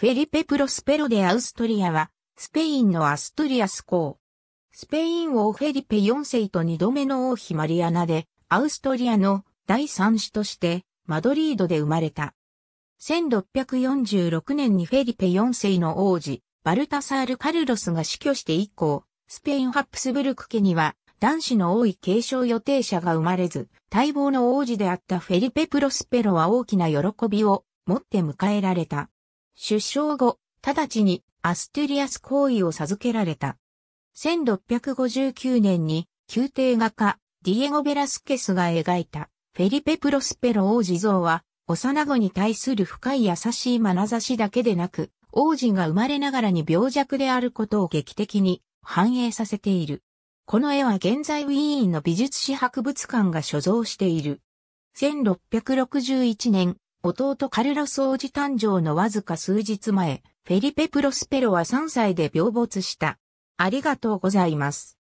フェリペ・プロスペロでアウストリアは、スペインのアストリアス公。スペイン王フェリペ4世と2度目の王妃マリアナで、アウストリアの第三子として、マドリードで生まれた。1646年にフェリペ4世の王子、バルタサール・カルロスが死去して以降、スペインハプスブルク家には、男子の多い継承予定者が生まれず、待望の王子であったフェリペ・プロスペロは大きな喜びを持って迎えられた。出生後、直ちにアステリアス行為を授けられた。1659年に宮廷画家ディエゴ・ベラスケスが描いたフェリペ・プロスペロ王子像は幼子に対する深い優しい眼差しだけでなく王子が生まれながらに病弱であることを劇的に反映させている。この絵は現在ウィーンの美術史博物館が所蔵している。1661年、弟カルラス王子誕生のわずか数日前、フェリペ・プロスペロは3歳で病没した。ありがとうございます。